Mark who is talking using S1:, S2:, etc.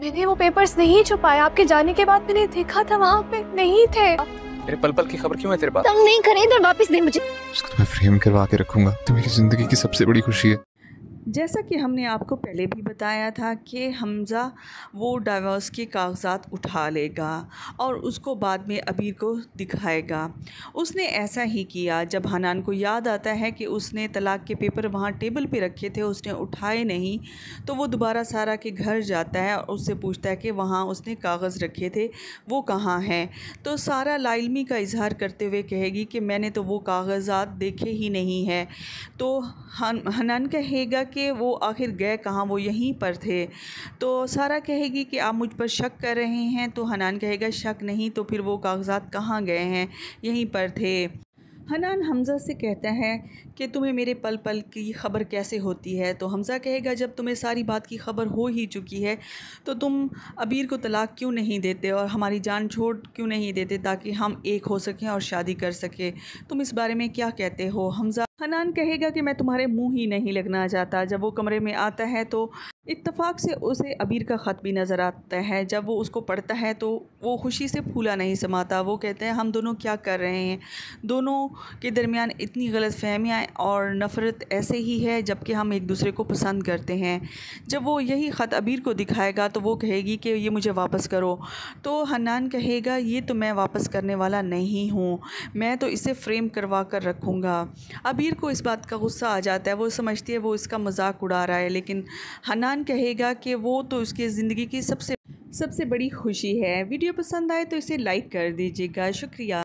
S1: मैंने वो पेपर्स नहीं छुपाए आपके जाने के बाद मैंने देखा था वहाँ पे नहीं थे मेरे पल पल की खबर क्यों है तेरे पास तंग नहीं करे इधर वापस दे मुझे उसको तो मैं फ्रेम करवा के रखूंगा तो मेरी जिंदगी की सबसे बड़ी खुशी है जैसा कि हमने आपको पहले भी बताया था कि हमज़ा वो डाइवोर्स के कागजात उठा लेगा और उसको बाद में अबीर को दिखाएगा उसने ऐसा ही किया जब हनान को याद आता है कि उसने तलाक के पेपर वहाँ टेबल पे रखे थे उसने उठाए नहीं तो वो दोबारा सारा के घर जाता है और उससे पूछता है कि वहाँ उसने कागज़ रखे थे वो कहाँ हैं तो सारा लाइलमी का इजहार करते हुए कहेगी कि मैंने तो वो कागजात देखे ही नहीं है तो हन हनान कहेगा कि वो आखिर गए कहाँ वो यहीं पर थे तो सारा कहेगी कि आप मुझ पर शक कर रहे हैं तो हनान कहेगा शक नहीं तो फिर वो कागजात कहाँ गए हैं यहीं पर थे हनान हमज़ा से कहता है कि तुम्हें मेरे पल पल की ख़बर कैसे होती है तो हमज़ा कहेगा जब तुम्हें सारी बात की ख़बर हो ही चुकी है तो तुम अबीर को तलाक क्यों नहीं देते और हमारी जान छोड़ क्यों नहीं देते ताकि हम एक हो सकें और शादी कर सकें तुम इस बारे में क्या कहते हो हमज़ा हनान कहेगा कि मैं तुम्हारे मुंह ही नहीं लगना चाहता जब वो कमरे में आता है तो इतफाक से उसे अबीर का ख़त भी नज़र आता है जब वो उसको पढ़ता है तो वो खुशी से फूला नहीं समाता वो कहते हैं हम दोनों क्या कर रहे हैं दोनों के दरमियान इतनी गलत फहमियाँ और नफ़रत ऐसे ही है जबकि हम एक दूसरे को पसंद करते हैं जब वो यही ख़त अबीर को दिखाएगा तो वो कहेगी कि ये मुझे वापस करो तो हनान कहेगा ये तो मैं वापस करने वाला नहीं हूँ मैं तो इसे फ्रेम करवा कर रखूँगा अभी शब्बीर को इस बात का गुस्सा आ जाता है वो समझती है वो इसका मजाक उड़ा रहा है लेकिन हनान कहेगा कि वो तो उसकी ज़िंदगी की सबसे सबसे बड़ी खुशी है वीडियो पसंद आए तो इसे लाइक कर दीजिएगा शुक्रिया